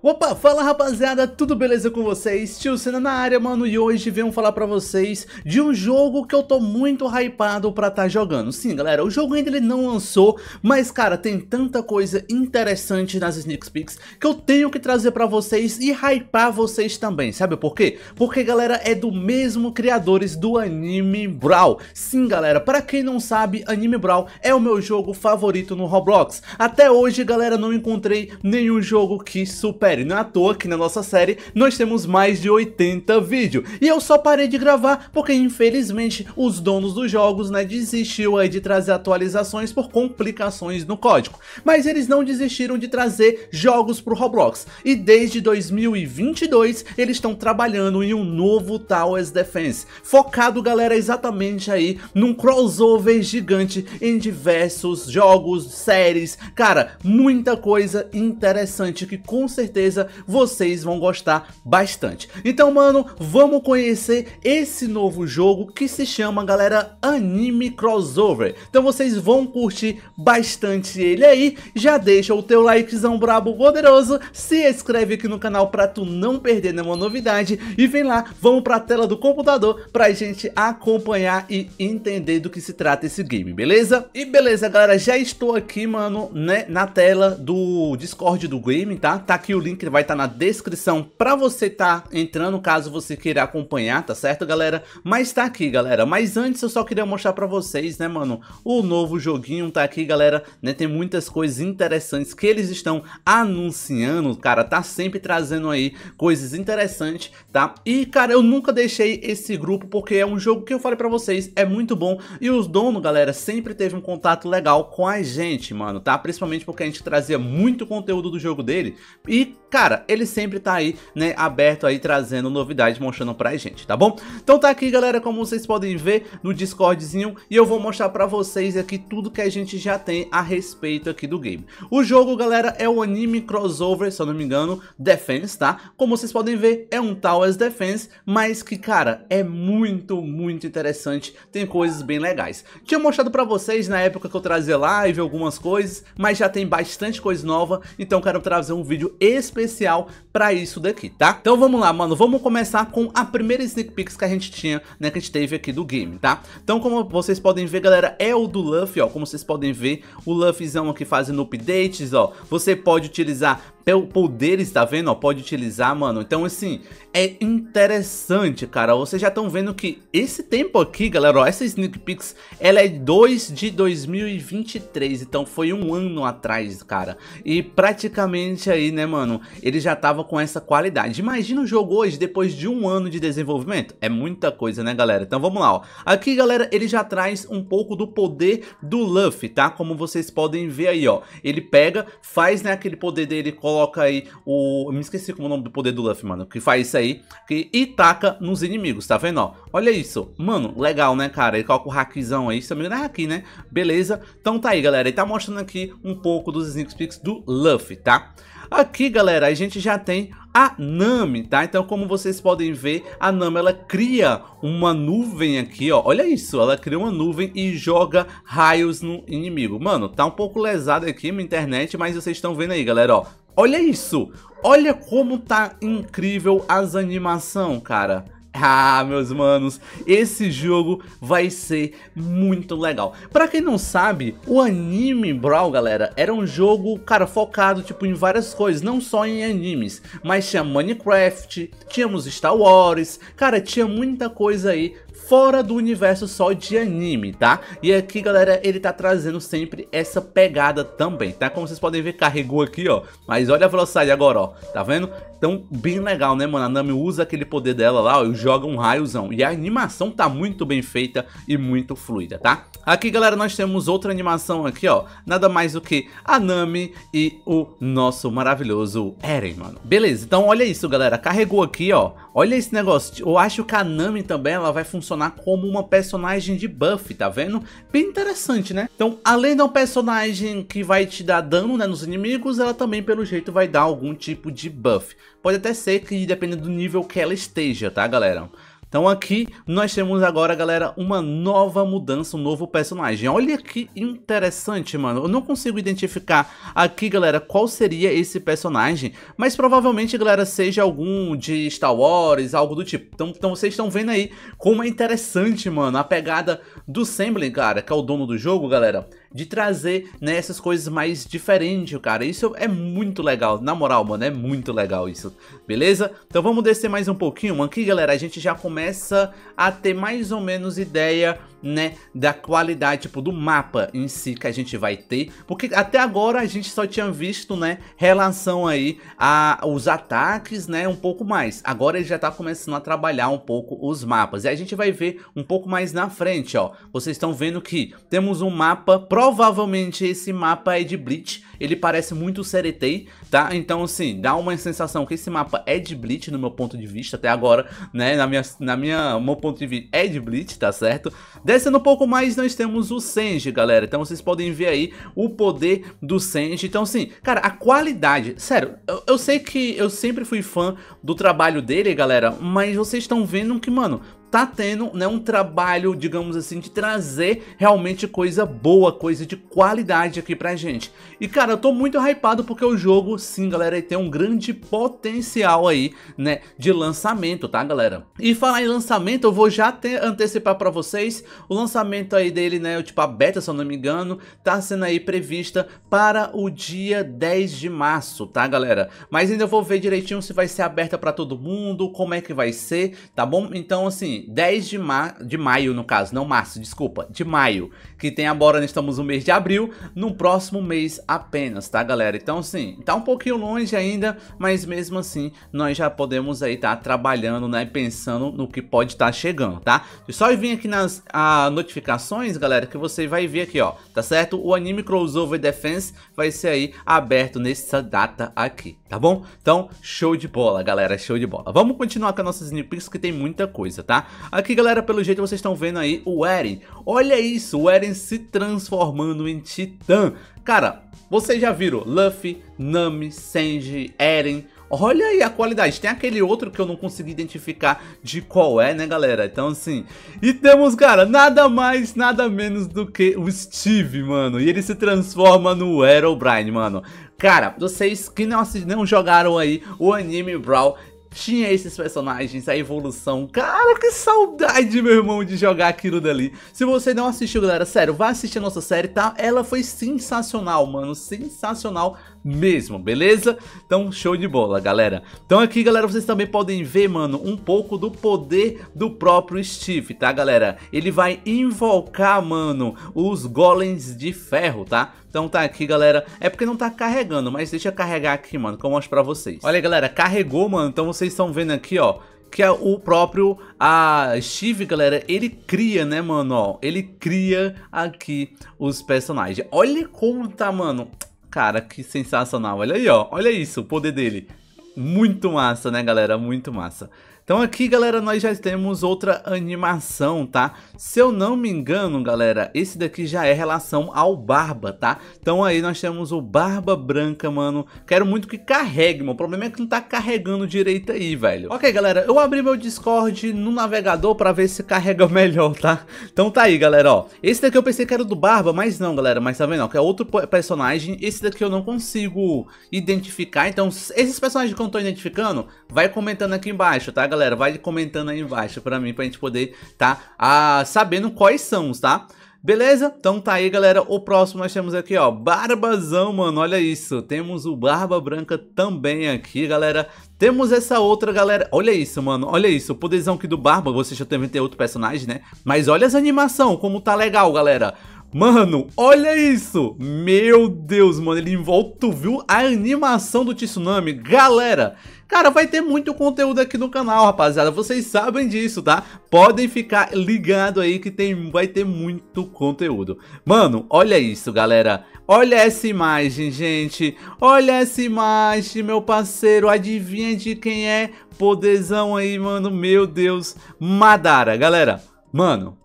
Opa, fala rapaziada, tudo beleza com vocês? Tio Senna na área, mano, e hoje venho falar pra vocês de um jogo que eu tô muito hypado pra tá jogando. Sim, galera, o jogo ainda ele não lançou, mas cara, tem tanta coisa interessante nas sneak Picks que eu tenho que trazer pra vocês e hypar vocês também, sabe por quê? Porque, galera, é do mesmo criadores do Anime Brawl. Sim, galera, pra quem não sabe, Anime Brawl é o meu jogo favorito no Roblox. Até hoje, galera, não encontrei nenhum jogo que super confere. Não é à toa que na nossa série nós temos mais de 80 vídeos. E eu só parei de gravar porque infelizmente os donos dos jogos né, desistiu aí de trazer atualizações por complicações no código. Mas eles não desistiram de trazer jogos pro Roblox. E desde 2022 eles estão trabalhando em um novo Towers Defense. Focado galera exatamente aí num crossover gigante em diversos jogos, séries. Cara, muita coisa interessante que com certeza certeza vocês vão gostar bastante. Então, mano, vamos conhecer esse novo jogo que se chama, galera, Anime Crossover. Então vocês vão curtir bastante ele aí. Já deixa o teu likezão brabo poderoso, se inscreve aqui no canal pra tu não perder nenhuma novidade e vem lá, vamos pra tela do computador pra gente acompanhar e entender do que se trata esse game, beleza? E beleza, galera, já estou aqui, mano, né, na tela do Discord do game, tá? Tá aqui o link vai estar tá na descrição para você estar tá entrando caso você queira acompanhar, tá certo, galera? Mas tá aqui, galera. Mas antes eu só queria mostrar para vocês, né, mano, o novo joguinho tá aqui, galera, né? Tem muitas coisas interessantes que eles estão anunciando, cara, tá sempre trazendo aí coisas interessantes, tá? E, cara, eu nunca deixei esse grupo porque é um jogo que eu falei para vocês, é muito bom e os dono galera, sempre teve um contato legal com a gente, mano, tá? Principalmente porque a gente trazia muito conteúdo do jogo dele e cara, ele sempre tá aí, né, aberto aí, trazendo novidades, mostrando pra gente, tá bom? Então tá aqui, galera, como vocês podem ver no Discordzinho, e eu vou mostrar pra vocês aqui tudo que a gente já tem a respeito aqui do game. O jogo, galera, é o anime crossover, se eu não me engano, Defense, tá? Como vocês podem ver, é um Towers Defense, mas que, cara, é muito, muito interessante, tem coisas bem legais. Tinha mostrado pra vocês na época que eu trazia live, algumas coisas, mas já tem bastante coisa nova, então quero trazer um vídeo específico especial para isso daqui, tá? Então vamos lá, mano, vamos começar com a primeira sneak peeks que a gente tinha, né, que a gente teve aqui do game, tá? Então como vocês podem ver, galera, é o do Luffy, ó, como vocês podem ver, o Luffyzão aqui fazendo updates, ó, você pode utilizar o poder está vendo? Ó, pode utilizar, mano. Então, assim, é interessante, cara. Vocês já estão vendo que esse tempo aqui, galera, ó, essa Sneak Peeks, ela é 2 de 2023. Então, foi um ano atrás, cara. E praticamente aí, né, mano, ele já tava com essa qualidade. Imagina o jogo hoje, depois de um ano de desenvolvimento. É muita coisa, né, galera? Então, vamos lá, ó. Aqui, galera, ele já traz um pouco do poder do Luffy, tá? Como vocês podem ver aí, ó. Ele pega, faz, né, aquele poder dele, coloca coloca aí o. Eu me esqueci como é o nome do poder do Luffy, mano. Que faz isso aí. Que, e taca nos inimigos, tá vendo? Ó, olha isso. Mano, legal, né, cara? Ele coloca o hackzão aí. Se não me engano, é haki, né? Beleza. Então tá aí, galera. Ele tá mostrando aqui um pouco dos sneak peeks do Luffy, tá? Aqui, galera, a gente já tem a Nami, tá? Então, como vocês podem ver, a Nami, ela cria uma nuvem aqui, ó. Olha isso, ela cria uma nuvem e joga raios no inimigo. Mano, tá um pouco lesado aqui minha internet, mas vocês estão vendo aí, galera, ó. Olha isso! Olha como tá incrível as animação, cara. Ah, meus manos, esse jogo vai ser muito legal. Pra quem não sabe, o Anime Brawl, galera, era um jogo, cara, focado, tipo, em várias coisas, não só em animes, mas tinha Minecraft, tínhamos Star Wars, cara, tinha muita coisa aí fora do universo só de anime, tá? E aqui, galera, ele tá trazendo sempre essa pegada também, tá? Como vocês podem ver, carregou aqui, ó, mas olha a velocidade agora, ó, tá vendo? Então, bem legal, né, mano? A Nami usa aquele poder dela lá ó, e joga um raiozão. E a animação tá muito bem feita e muito fluida, tá? Aqui, galera, nós temos outra animação aqui, ó. Nada mais do que a Nami e o nosso maravilhoso Eren, mano. Beleza, então olha isso, galera. Carregou aqui, ó. Olha esse negócio. Eu acho que a Nami também, ela vai funcionar como uma personagem de buff, tá vendo? Bem interessante, né? Então, além de um personagem que vai te dar dano, né, nos inimigos, ela também, pelo jeito, vai dar algum tipo de buff. Pode até ser que dependa do nível que ela esteja, tá galera? Então aqui nós temos agora, galera, uma nova mudança, um novo personagem. Olha que interessante, mano. Eu não consigo identificar aqui, galera, qual seria esse personagem, mas provavelmente, galera, seja algum de Star Wars, algo do tipo. Então, então vocês estão vendo aí como é interessante, mano, a pegada do Semblin, cara, que é o dono do jogo, galera, de trazer né, essas coisas mais diferentes, cara. Isso é muito legal, na moral, mano, é muito legal isso, beleza? Então vamos descer mais um pouquinho, aqui galera, a gente já começa a ter mais ou menos ideia né, da qualidade, tipo, do mapa em si que a gente vai ter, porque até agora a gente só tinha visto, né, relação aí a os ataques, né, um pouco mais. Agora ele já tá começando a trabalhar um pouco os mapas. E a gente vai ver um pouco mais na frente, ó. Vocês estão vendo que temos um mapa, provavelmente esse mapa é de Bleach, ele parece muito Seretei, tá? Então, assim, dá uma sensação que esse mapa é de Bleach no meu ponto de vista até agora, né, na minha na minha meu ponto de vista é de Bleach, tá certo? Descendo um pouco mais, nós temos o Senji, galera. Então vocês podem ver aí o poder do Senji. Então sim, cara, a qualidade... Sério, eu, eu sei que eu sempre fui fã do trabalho dele, galera, mas vocês estão vendo que, mano, tá tendo né, um trabalho, digamos assim, de trazer realmente coisa boa, coisa de qualidade aqui pra gente. E cara, eu tô muito hypado porque o jogo, sim galera, tem um grande potencial aí, né, de lançamento, tá galera? E falar em lançamento, eu vou já ter, antecipar pra vocês, o lançamento aí dele, né, tipo a beta, se eu não me engano, tá sendo aí prevista para o dia 10 de março, tá galera? Mas ainda vou ver direitinho se vai ser aberta pra todo mundo, como é que vai ser, tá bom? Então assim, 10 de, ma de maio, no caso, não março, desculpa, de maio, que tem agora, estamos no mês de abril, no próximo mês apenas, tá, galera? Então, sim, tá um pouquinho longe ainda, mas mesmo assim, nós já podemos aí estar tá trabalhando, né, pensando no que pode estar tá chegando, tá? só vir aqui nas a, notificações, galera, que você vai ver aqui, ó, tá certo? O anime Crossover Defense vai ser aí aberto nessa data aqui, tá bom? Então, show de bola, galera, show de bola. Vamos continuar com as nossas Sneak que tem muita coisa, tá? Aqui galera, pelo jeito vocês estão vendo aí o Eren. Olha isso, o Eren se transformando em Titã. Cara, vocês já viram Luffy, Nami, Sanji, Eren... Olha aí a qualidade, tem aquele outro que eu não consegui identificar de qual é, né galera? Então assim, e temos cara, nada mais, nada menos do que o Steve, mano E ele se transforma no Herobrine, mano Cara, vocês que não, não jogaram aí o anime Brawl tinha esses personagens, a evolução. Cara, que saudade, meu irmão, de jogar aquilo dali. Se você não assistiu, galera, sério, vá assistir a nossa série, tá? Ela foi sensacional, mano, sensacional mesmo, beleza? Então, show de bola, galera. Então aqui, galera, vocês também podem ver, mano, um pouco do poder do próprio Steve, tá, galera? Ele vai invocar, mano, os golems de ferro, tá? Então tá aqui, galera. É porque não tá carregando, mas deixa eu carregar aqui, mano, que eu mostro pra vocês. Olha, galera, carregou, mano. Então vocês estão vendo aqui, ó que é o próprio a Steve, galera, ele cria, né, mano, ó, ele cria aqui os personagens. Olha como tá, mano, Cara, que sensacional. Olha aí, ó. Olha isso, o poder dele. Muito massa, né, galera? Muito massa. Então aqui, galera, nós já temos outra animação, tá? Se eu não me engano, galera, esse daqui já é relação ao Barba, tá? Então aí nós temos o Barba Branca, mano. Quero muito que carregue, mano. O problema é que não tá carregando direito aí, velho. Ok, galera, eu abri meu Discord no navegador pra ver se carrega melhor, tá? Então tá aí, galera, ó. Esse daqui eu pensei que era do Barba, mas não, galera. Mas tá vendo, ó, que é outro personagem. Esse daqui eu não consigo identificar. Então esses personagens que eu não tô identificando, vai comentando aqui embaixo, tá, galera? galera, vai comentando aí embaixo pra mim, pra gente poder tá ah, sabendo quais são, tá? Beleza? Então tá aí, galera. O próximo nós temos aqui, ó, Barbazão, mano. Olha isso. Temos o Barba Branca também aqui, galera. Temos essa outra, galera. Olha isso, mano. Olha isso. O poderzão aqui do Barba. Vocês já devem ter outro personagem, né? Mas olha essa animação, como tá legal, galera. Mano, olha isso! Meu Deus, mano, ele volta, viu? A animação do tsunami. Galera, Cara, vai ter muito conteúdo aqui no canal, rapaziada. Vocês sabem disso, tá? Podem ficar ligado aí que tem, vai ter muito conteúdo. Mano, olha isso, galera. Olha essa imagem, gente. Olha essa imagem, meu parceiro. Adivinha de quem é? Poderzão aí, mano. Meu Deus. Madara, galera. Mano.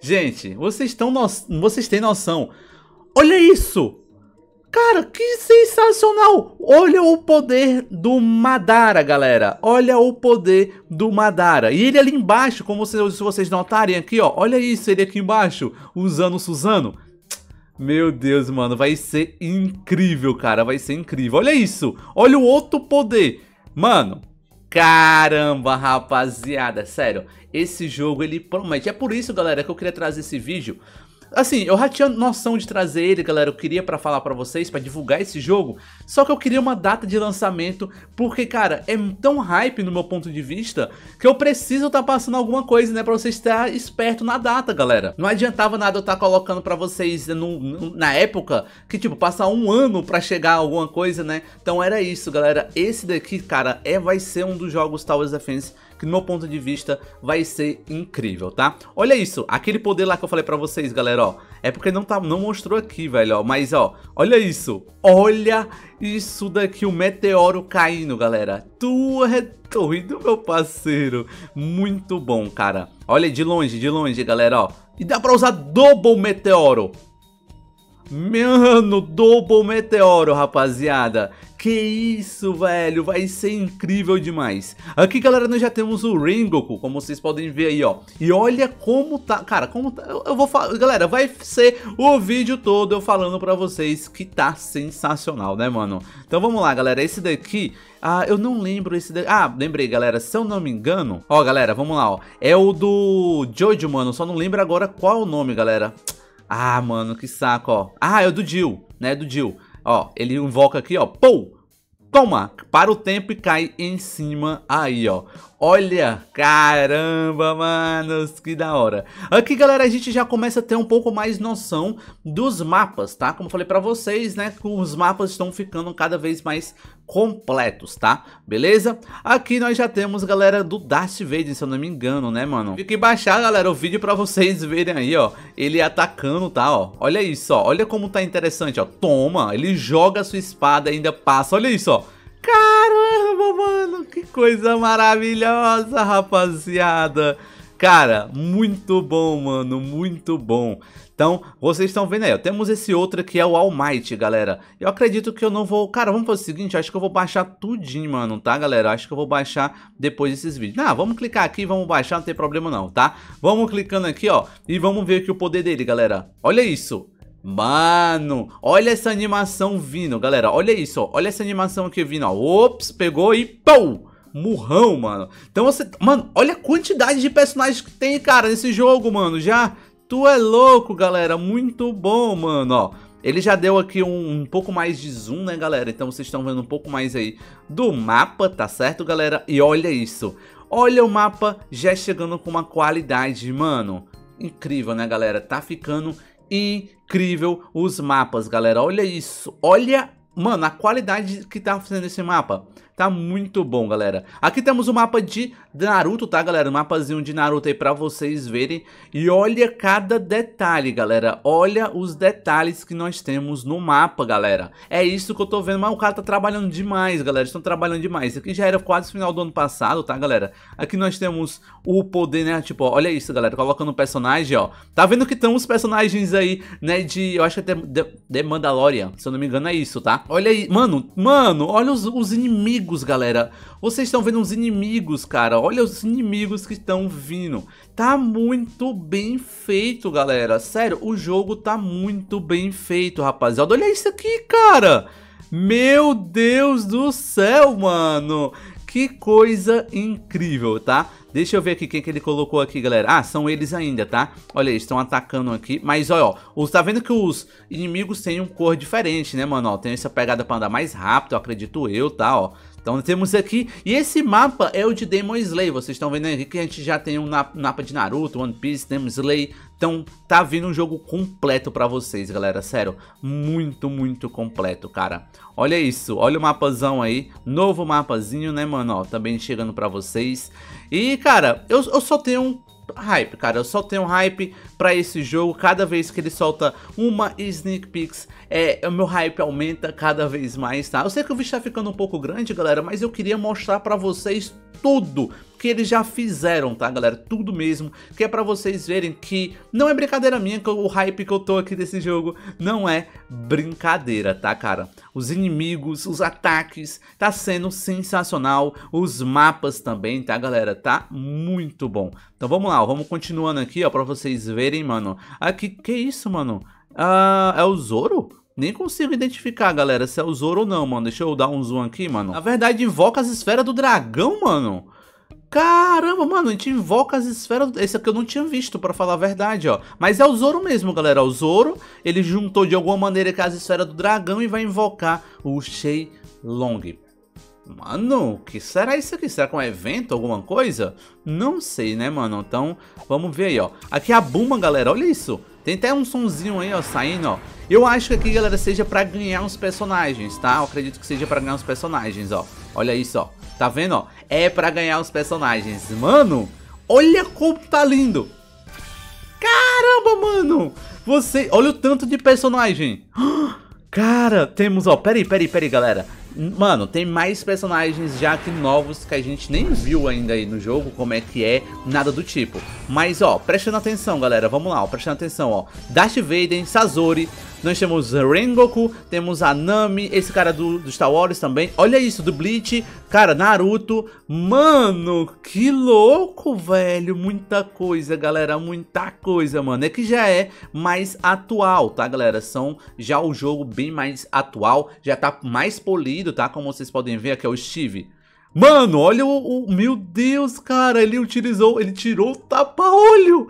Gente, vocês, estão no... vocês têm noção. Olha isso! Cara, que sensacional! Olha o poder do Madara, galera. Olha o poder do Madara. E ele ali embaixo, como vocês, se vocês notarem aqui, ó. Olha isso, ele aqui embaixo, usando o Suzano. Meu Deus, mano, vai ser incrível, cara. Vai ser incrível. Olha isso. Olha o outro poder. Mano, Caramba, rapaziada, sério, esse jogo ele promete. É por isso, galera, que eu queria trazer esse vídeo Assim, eu já tinha noção de trazer ele, galera. Eu queria para falar para vocês, para divulgar esse jogo. Só que eu queria uma data de lançamento, porque, cara, é tão hype no meu ponto de vista que eu preciso estar tá passando alguma coisa, né? Pra vocês estar esperto na data, galera. Não adiantava nada eu estar tá colocando para vocês no, no, na época que, tipo, passar um ano para chegar alguma coisa, né? Então era isso, galera. Esse daqui, cara, é vai ser um dos jogos talvez Defense que no meu ponto de vista vai ser incrível, tá? Olha isso, aquele poder lá que eu falei pra vocês, galera, ó, é porque não, tá, não mostrou aqui, velho, ó, mas ó, olha isso, olha isso daqui, o meteoro caindo, galera, tu é doido, meu parceiro, muito bom, cara, olha de longe, de longe, galera, ó, e dá pra usar double meteoro, Mano, Double Meteoro, rapaziada. Que isso, velho, vai ser incrível demais. Aqui, galera, nós já temos o Rengoku, como vocês podem ver aí, ó. E olha como tá, cara, como tá, eu, vou falar, galera, vai ser o vídeo todo eu falando pra vocês que tá sensacional, né, mano? Então vamos lá, galera, esse daqui, ah, eu não lembro esse daqui, ah, lembrei, galera, se eu não me engano, ó, galera, vamos lá, ó, é o do Jojo, mano, só não lembro agora qual o nome, galera. Ah, mano, que saco, ó. Ah, é do Jill, né? Do Jill. Ó, ele invoca aqui, ó. Pou! Toma! Para o tempo e cai em cima aí, ó. Olha, caramba, manos, que da hora. Aqui, galera, a gente já começa a ter um pouco mais noção dos mapas, tá? Como eu falei pra vocês, né, os mapas estão ficando cada vez mais completos, tá? Beleza? Aqui nós já temos, galera, do Darth Vader, se eu não me engano, né, mano? Tive baixar, tá, galera, o vídeo pra vocês verem aí, ó. Ele atacando, tá, ó. Olha isso, ó. Olha como tá interessante, ó. Toma, ele joga a sua espada e ainda passa. Olha isso, ó. Caramba, mano, que coisa maravilhosa, rapaziada. Cara, muito bom, mano, muito bom. Então, vocês estão vendo aí, ó, temos esse outro que é o All Might, galera. Eu acredito que eu não vou... Cara, vamos fazer o seguinte, acho que eu vou baixar tudinho, mano, tá, galera? Acho que eu vou baixar depois desses vídeos. Ah, vamos clicar aqui, vamos baixar, não tem problema não, tá? Vamos clicando aqui, ó, e vamos ver aqui o poder dele, galera. Olha isso! Mano, olha essa animação vindo, galera. Olha isso, ó. olha essa animação aqui vindo, ó. Ops, pegou e Pou! murrão, mano. Então você. Mano, olha a quantidade de personagens que tem, cara, nesse jogo, mano. Já. Tu é louco, galera. Muito bom, mano, ó. Ele já deu aqui um, um, pouco mais de zoom, né, galera? Então vocês estão vendo um pouco mais aí do mapa, tá certo, galera? E olha isso. Olha o mapa já chegando com uma qualidade, mano. Incrível, né, galera? Tá ficando incrível os mapas, galera. Olha isso. Olha, mano, a qualidade que tá fazendo esse mapa. Tá muito bom, galera. Aqui temos o mapa de Naruto, tá, galera? Um mapazinho de Naruto aí pra vocês verem. E olha cada detalhe, galera. Olha os detalhes que nós temos no mapa, galera. É isso que eu tô vendo, mas o cara tá trabalhando demais, galera. Estão trabalhando demais. Aqui já era quase final do ano passado, tá, galera? Aqui nós temos o poder, né? Tipo, ó, olha isso, galera. Colocando o personagem, ó. Tá vendo que estão os personagens aí, né? De, eu acho que até The, The Mandalorian, se eu não me engano, é isso, tá? Olha aí. Mano, mano, olha os, os inimigos inimigos, galera. Vocês estão vendo os inimigos, cara. Olha os inimigos que estão vindo. Tá muito bem feito, galera. Sério, o jogo tá muito bem feito, rapaziada. Olha isso aqui, cara. Meu Deus do céu, mano. Que coisa incrível, tá? Deixa eu ver aqui quem que ele colocou aqui, galera. Ah, são eles ainda, tá? Olha, eles estão atacando aqui. Mas, olha, ó, os, tá vendo que os inimigos têm um cor diferente, né, mano? Ó, tem essa pegada pra andar mais rápido, acredito eu, tá, ó. Então temos aqui, e esse mapa é o de Demon Slay, vocês estão vendo aqui que a gente já tem um mapa de Naruto, One Piece, Demon Slay, então tá vindo um jogo completo pra vocês galera, sério, muito, muito completo cara. Olha isso, olha o mapazão aí, novo mapazinho né mano, ó, também tá chegando pra vocês. E cara, eu, eu só tenho hype, cara. Eu só tenho hype para esse jogo. Cada vez que ele solta uma sneak peeks, é, é, o meu hype aumenta cada vez mais, tá? Eu sei que o vídeo tá ficando um pouco grande, galera, mas eu queria mostrar para vocês tudo que eles já fizeram, tá galera? Tudo mesmo, que é pra vocês verem que não é brincadeira minha que o hype que eu tô aqui desse jogo não é brincadeira, tá cara? Os inimigos, os ataques, tá sendo sensacional, os mapas também, tá galera? Tá muito bom. Então vamos lá, vamos continuando aqui, ó, pra vocês verem, mano. Aqui, que isso, mano? Ah, é o Zoro? Nem consigo identificar, galera, se é o Zoro ou não, mano. Deixa eu dar um zoom aqui, mano. Na verdade, invoca as esferas do dragão, mano. Caramba, mano, a gente invoca as esferas... Esse aqui eu não tinha visto, pra falar a verdade, ó. Mas é o Zoro mesmo, galera. O Zoro, ele juntou de alguma maneira com as esferas do dragão e vai invocar o Shei Long. Mano, o que será isso aqui? Será que é um evento, alguma coisa? Não sei, né, mano? Então, vamos ver aí, ó. Aqui é a Buma, galera, olha isso. Tem até um sonzinho aí, ó, saindo, ó. Eu acho que aqui, galera, seja pra ganhar uns personagens, tá? Eu acredito que seja pra ganhar uns personagens, ó. Olha isso, ó. Tá vendo, ó? É pra ganhar os personagens. Mano, olha como tá lindo. Caramba, mano. Você... Olha o tanto de personagem. Cara, temos, ó. Peraí, peraí, peraí, galera. Mano, tem mais personagens já que novos que a gente nem viu ainda aí no jogo, como é que é, nada do tipo. Mas, ó, prestando atenção, galera, vamos lá, ó, prestando atenção, ó. Darth Vader, Sazori, nós temos Rengoku, temos a Nami, esse cara do, do Star Wars também. Olha isso, do Bleach, cara, Naruto. Mano, que louco, velho. Muita coisa, galera, muita coisa, mano. É que já é mais atual, tá, galera? São já o jogo bem mais atual, já tá mais polido, tá? Como vocês podem ver, aqui é o Steve. Mano, olha o, o, Meu Deus, cara, ele utilizou. Ele tirou o tapa-olho.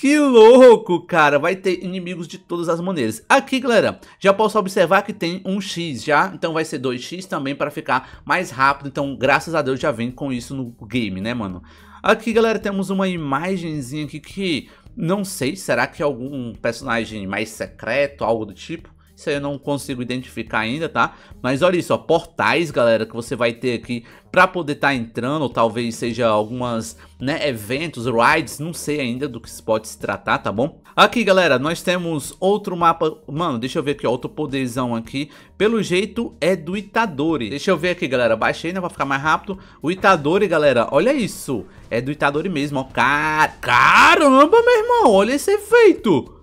Que louco, cara. Vai ter inimigos de todas as maneiras. Aqui, galera, já posso observar que tem um X já. Então vai ser 2X também para ficar mais rápido. Então, graças a Deus, já vem com isso no game, né, mano? Aqui, galera, temos uma imagenzinha aqui que... Não sei, será que é algum personagem mais secreto, algo do tipo? Isso aí eu não consigo identificar ainda, tá? Mas olha isso, ó, portais, galera, que você vai ter aqui para poder estar tá entrando, ou talvez seja algumas, né, eventos, rides, não sei ainda do que se pode se tratar, tá bom? Aqui, galera, nós temos outro mapa, mano, deixa eu ver aqui, ó, outro poderzão aqui, pelo jeito é do Itadori. Deixa eu ver aqui, galera, baixei, né, pra ficar mais rápido. O Itadori, galera, olha isso, é do Itadori mesmo, ó, Car... caramba, meu irmão, olha esse efeito.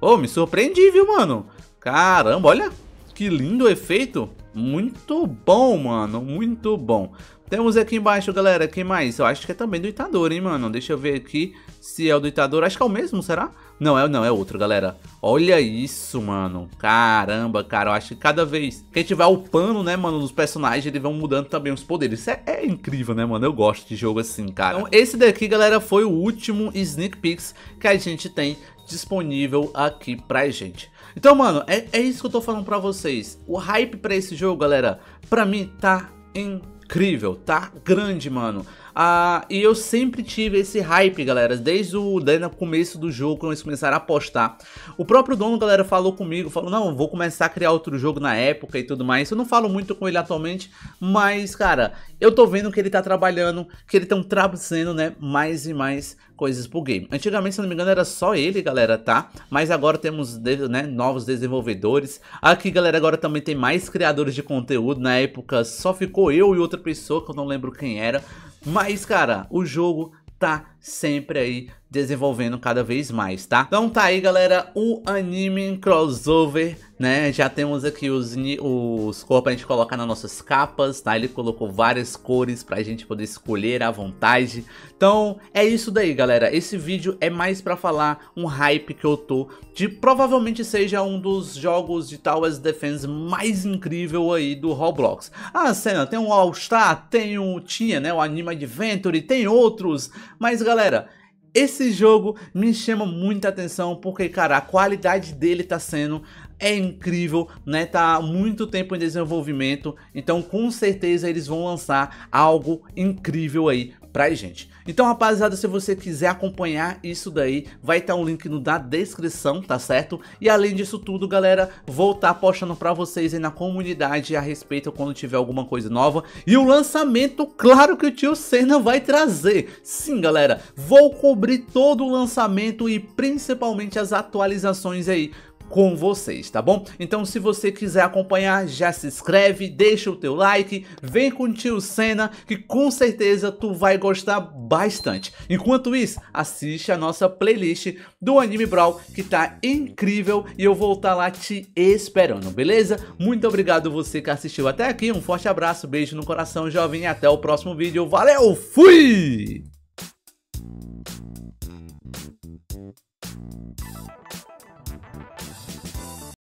Ô, oh, me surpreendi, viu, mano? Caramba, olha que lindo o efeito. Muito bom, mano, muito bom. Temos aqui embaixo, galera, quem mais? Eu acho que é também do Itador, hein, mano? Deixa eu ver aqui se é o do Itador. Acho que é o mesmo, será? Será? Não, é, não, é outro, galera. Olha isso, mano. Caramba, cara. Eu acho que cada vez que a gente vai upando, né, mano, nos personagens, eles vão mudando também os poderes. Isso é, é, incrível, né, mano? Eu gosto de jogo assim, cara. Então, esse daqui, galera, foi o último Sneak Peeks que a gente tem disponível aqui pra gente. Então, mano, é, é isso que eu tô falando pra vocês. O hype pra esse jogo, galera, pra mim tá incrível, tá grande, mano. Ah, e eu sempre tive esse hype, galera, desde o desde começo do jogo, quando eles começaram a apostar. O próprio dono, galera, falou comigo, falou, não, vou começar a criar outro jogo na época e tudo mais. Eu não falo muito com ele atualmente, mas, cara, eu tô vendo que ele tá trabalhando, que ele tá trazendo, né, mais e mais coisas pro game. Antigamente, se não me engano, era só ele, galera, tá? Mas agora temos, né, novos desenvolvedores. Aqui, galera, agora também tem mais criadores de conteúdo. Na época, só ficou eu e outra pessoa, que eu não lembro quem era. Mas, cara, o jogo tá sempre aí desenvolvendo cada vez mais, tá? Então tá aí, galera, o anime crossover, né? Já temos aqui os, os cor pra gente colocar nas nossas capas, tá? Ele colocou várias cores pra gente poder escolher à vontade. Então é isso daí, galera. Esse vídeo é mais pra falar um hype que eu tô de provavelmente seja um dos jogos de Towers Defense mais incrível aí do Roblox. Ah, cena, tem um All Star, tem um... tinha, né? O Anime Adventure, tem outros, mas galera... Esse jogo me chama muita atenção porque, cara, a qualidade dele tá sendo é incrível, né? Tá há muito tempo em desenvolvimento, então com certeza eles vão lançar algo incrível aí pra gente. Então, rapaziada, se você quiser acompanhar isso daí, vai estar tá um link no, da descrição, tá certo? E além disso tudo, galera, vou estar tá postando pra vocês aí na comunidade a respeito quando tiver alguma coisa nova. E o lançamento, claro que o tio Senna vai trazer. Sim, galera, vou cobrir todo o lançamento e principalmente as atualizações aí com vocês, tá bom? Então se você quiser acompanhar, já se inscreve, deixa o teu like, vem com o tio Senna, que com certeza tu vai gostar bastante. Enquanto isso, assiste a nossa playlist do Anime Brawl, que tá incrível e eu vou estar tá lá te esperando, beleza? Muito obrigado você que assistiu até aqui, um forte abraço, beijo no coração, jovem, e até o próximo vídeo. Valeu, fui!